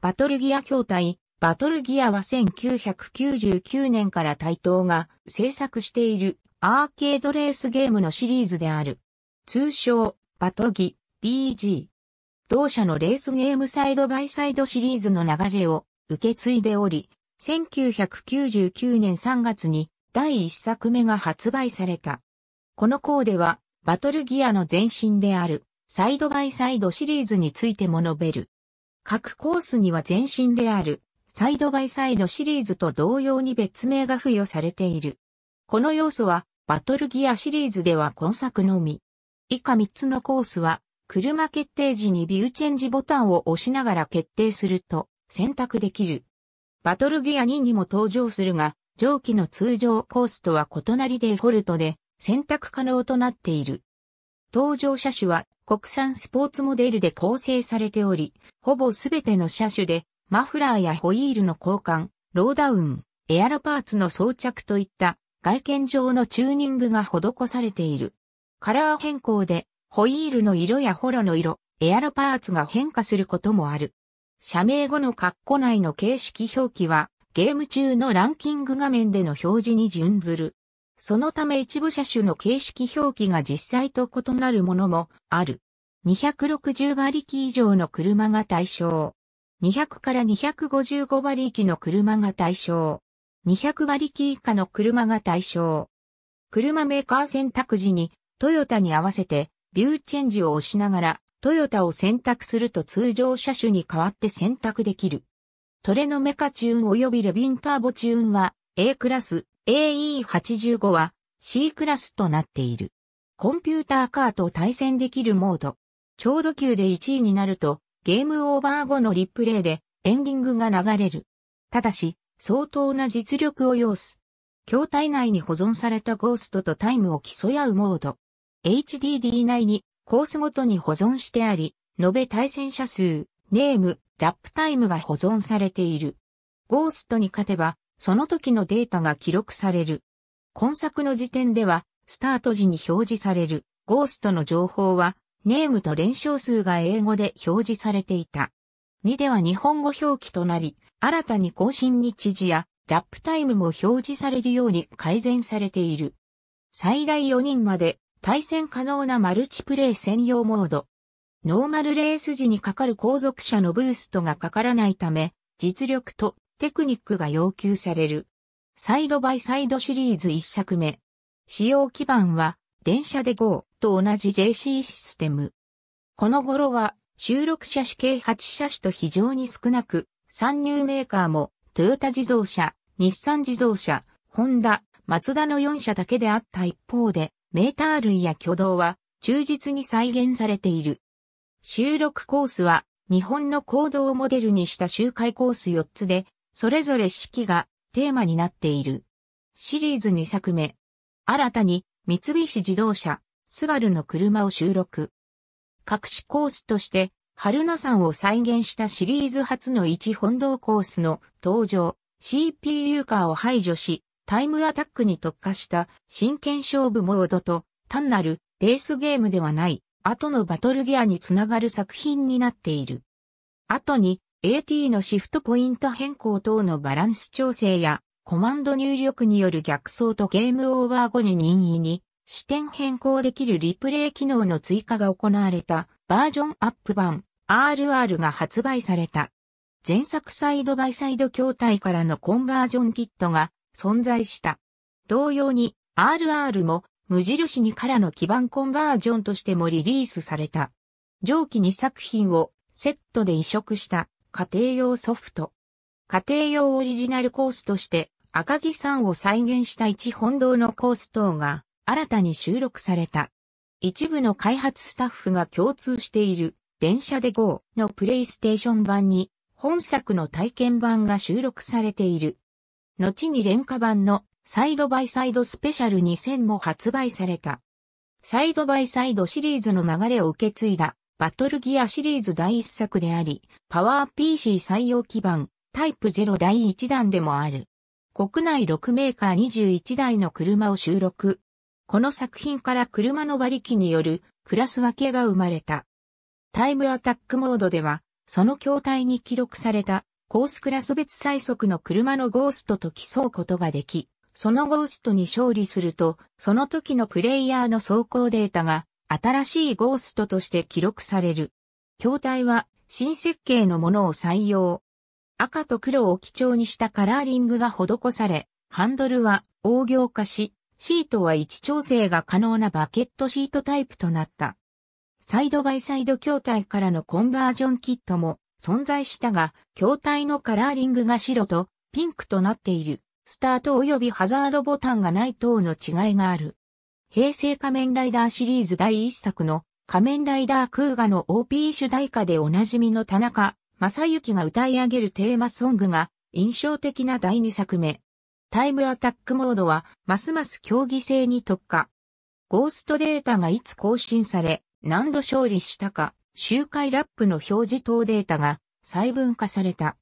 バトルギア筐体、バトルギアは1999年から台東が制作しているアーケードレースゲームのシリーズである。通称、バトギ、BG。同社のレースゲームサイドバイサイドシリーズの流れを受け継いでおり、1999年3月に第1作目が発売された。このコーデは、バトルギアの前身である、サイドバイサイドシリーズについても述べる。各コースには前身である、サイドバイサイドシリーズと同様に別名が付与されている。この要素は、バトルギアシリーズでは今作のみ。以下3つのコースは、車決定時にビューチェンジボタンを押しながら決定すると選択できる。バトルギア2にも登場するが、上記の通常コースとは異なりデフォルトで選択可能となっている。登場車種は国産スポーツモデルで構成されており、ほぼすべての車種で、マフラーやホイールの交換、ローダウン、エアロパーツの装着といった外見上のチューニングが施されている。カラー変更で、ホイールの色やホロの色、エアロパーツが変化することもある。社名後の括弧内の形式表記は、ゲーム中のランキング画面での表示に準ずる。そのため一部車種の形式表記が実際と異なるものもある。260馬力以上の車が対象。200から255馬力の車が対象。200馬力以下の車が対象。車メーカー選択時にトヨタに合わせてビューチェンジを押しながらトヨタを選択すると通常車種に代わって選択できる。トレノメカチューン及びレビンターボチューンは A クラス AE85 は C クラスとなっている。コンピューターカーと対戦できるモード。ちょうど級で1位になると、ゲームオーバー後のリプレイでエンディングが流れる。ただし、相当な実力を要す。筐体内に保存されたゴーストとタイムを競い合うモード。HDD 内にコースごとに保存してあり、延べ対戦者数、ネーム、ラップタイムが保存されている。ゴーストに勝てばその時のデータが記録される。今作の時点では、スタート時に表示される、ゴーストの情報は、ネームと連勝数が英語で表示されていた。2では日本語表記となり、新たに更新日時やラップタイムも表示されるように改善されている。最大4人まで対戦可能なマルチプレイ専用モード。ノーマルレース時にかかる後続車のブーストがかからないため、実力とテクニックが要求される。サイドバイサイドシリーズ1作目。使用基盤は、電車で GO と同じ JC システム。この頃は、収録車種計8車種と非常に少なく、参入メーカーも、トヨタ自動車、日産自動車、ホンダ、マツダの4社だけであった一方で、メーター類や挙動は、忠実に再現されている。収録コースは、日本の行動をモデルにした周回コース4つで、それぞれ四季がテーマになっている。シリーズ2作目。新たに三菱自動車、スバルの車を収録。隠しコースとして、春名山を再現したシリーズ初の一本道コースの登場、CPU カーを排除し、タイムアタックに特化した真剣勝負モードと、単なるレースゲームではない、後のバトルギアにつながる作品になっている。後に AT のシフトポイント変更等のバランス調整や、コマンド入力による逆走とゲームオーバー後に任意に視点変更できるリプレイ機能の追加が行われたバージョンアップ版 RR が発売された。前作サイドバイサイド筐体からのコンバージョンキットが存在した。同様に RR も無印にからの基盤コンバージョンとしてもリリースされた。上記2作品をセットで移植した。家庭用ソフト。家庭用オリジナルコースとして赤木山を再現した一本堂のコース等が新たに収録された。一部の開発スタッフが共通している電車で GO のプレイステーション版に本作の体験版が収録されている。後に廉価版のサイドバイサイドスペシャル2000も発売された。サイドバイサイドシリーズの流れを受け継いだバトルギアシリーズ第1作であり、パワー PC 採用基盤、タイプ0第1弾でもある。国内6メーカー21台の車を収録。この作品から車の馬力によるクラス分けが生まれた。タイムアタックモードでは、その筐体に記録されたコースクラス別最速の車のゴーストと競うことができ、そのゴーストに勝利すると、その時のプレイヤーの走行データが新しいゴーストとして記録される。筐体は新設計のものを採用。赤と黒を基調にしたカラーリングが施され、ハンドルは大行化し、シートは位置調整が可能なバケットシートタイプとなった。サイドバイサイド筐体からのコンバージョンキットも存在したが、筐体のカラーリングが白とピンクとなっている。スタート及びハザードボタンがない等の違いがある。平成仮面ライダーシリーズ第1作の仮面ライダー空ガの OP 主題歌でおなじみの田中正幸が歌い上げるテーマソングが印象的な第2作目。タイムアタックモードはますます競技性に特化。ゴーストデータがいつ更新され、何度勝利したか、周回ラップの表示等データが細分化された。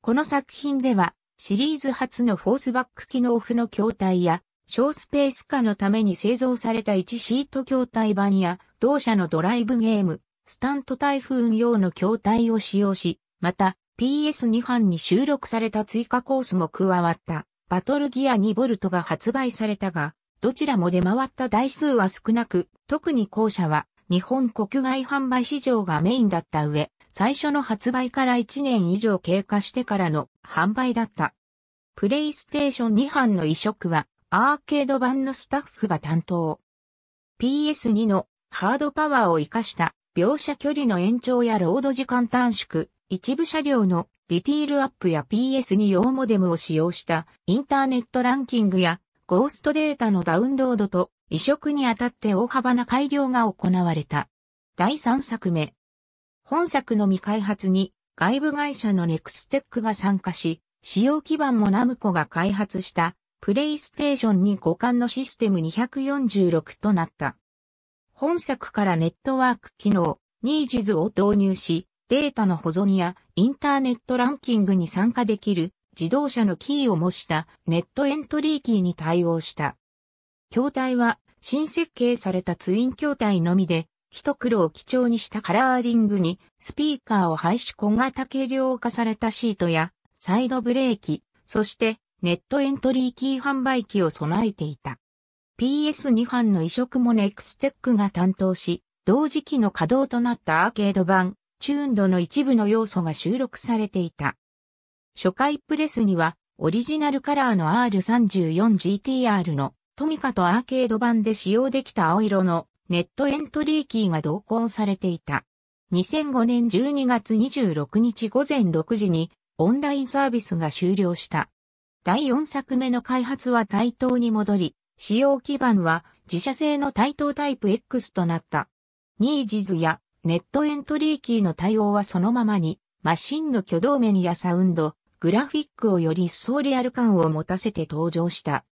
この作品では、シリーズ初のフォースバック機能負の筐体や、小スペース化のために製造された1シート筐体版や、同社のドライブゲーム、スタント台風用の筐体を使用し、また PS2 版に収録された追加コースも加わった。バトルギア 2V が発売されたが、どちらも出回った台数は少なく、特に後者は日本国外販売市場がメインだった上、最初の発売から1年以上経過してからの販売だった。プレイステーション2版の移植はアーケード版のスタッフが担当。PS2 のハードパワーを活かした描写距離の延長やロード時間短縮、一部車両のディティールアップや PS2 用モデムを使用したインターネットランキングやゴーストデータのダウンロードと移植にあたって大幅な改良が行われた。第3作目。本作の未開発に外部会社のネクステックが参加し、使用基盤もナムコが開発したプレイステーションに互換のシステム246となった。本作からネットワーク機能、ニージズを導入し、データの保存やインターネットランキングに参加できる自動車のキーを模したネットエントリーキーに対応した。筐体は新設計されたツイン筐体のみで、一黒を基調にしたカラーリングに、スピーカーを廃止小型軽量化されたシートや、サイドブレーキ、そしてネットエントリーキー販売機を備えていた。PS2 版の移植もネクステックが担当し、同時期の稼働となったアーケード版、チューンドの一部の要素が収録されていた。初回プレスには、オリジナルカラーの R34GTR のトミカとアーケード版で使用できた青色のネットエントリーキーが同梱されていた。2005年12月26日午前6時にオンラインサービスが終了した。第4作目の開発は対等に戻り、使用基盤は自社製の対等タイプ X となった。ニージズやネットエントリーキーの対応はそのままに、マシンの挙動面やサウンド、グラフィックをより一層リアル感を持たせて登場した。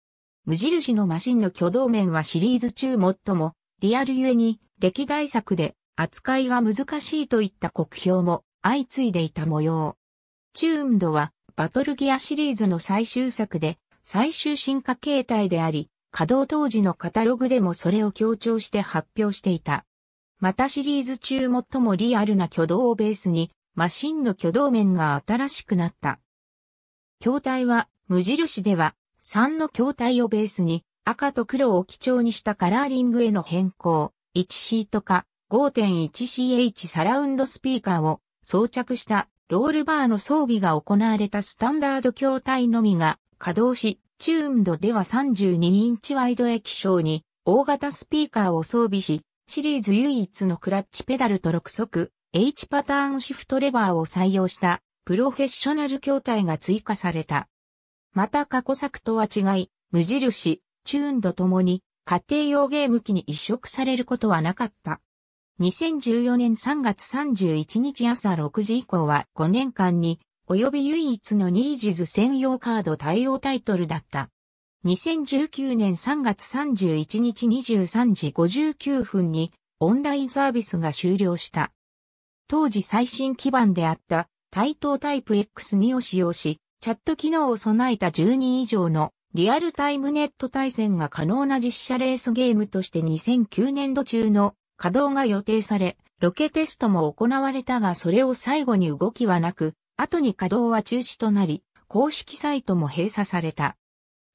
無印のマシンの挙動面はシリーズ中最もリアルゆえに歴代作で扱いが難しいといった酷評も相次いでいた模様。チューンドはバトルギアシリーズの最終作で、最終進化形態であり、稼働当時のカタログでもそれを強調して発表していた。またシリーズ中最もリアルな挙動をベースに、マシンの挙動面が新しくなった。筐体は、無印では、3の筐体をベースに、赤と黒を基調にしたカラーリングへの変更、1シート化、5.1CH サラウンドスピーカーを装着したロールバーの装備が行われたスタンダード筐体のみが稼働し、チューンドでは32インチワイド液晶に大型スピーカーを装備し、シリーズ唯一のクラッチペダルと6速 H パターンシフトレバーを採用したプロフェッショナル筐体が追加された。また過去作とは違い、無印、チューンドともに家庭用ゲーム機に移植されることはなかった。2014年3月31日朝6時以降は5年間に及び唯一のニージズ専用カード対応タイトルだった。2019年3月31日23時59分にオンラインサービスが終了した。当時最新基盤であった対等タイプ X2 を使用し、チャット機能を備えた10人以上のリアルタイムネット対戦が可能な実写レースゲームとして2009年度中の稼働が予定され、ロケテストも行われたがそれを最後に動きはなく、後に稼働は中止となり、公式サイトも閉鎖された。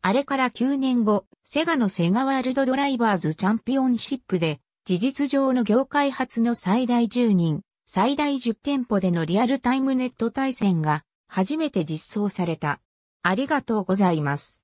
あれから9年後、セガのセガワールドドライバーズチャンピオンシップで、事実上の業界初の最大10人、最大10店舗でのリアルタイムネット対戦が初めて実装された。ありがとうございます。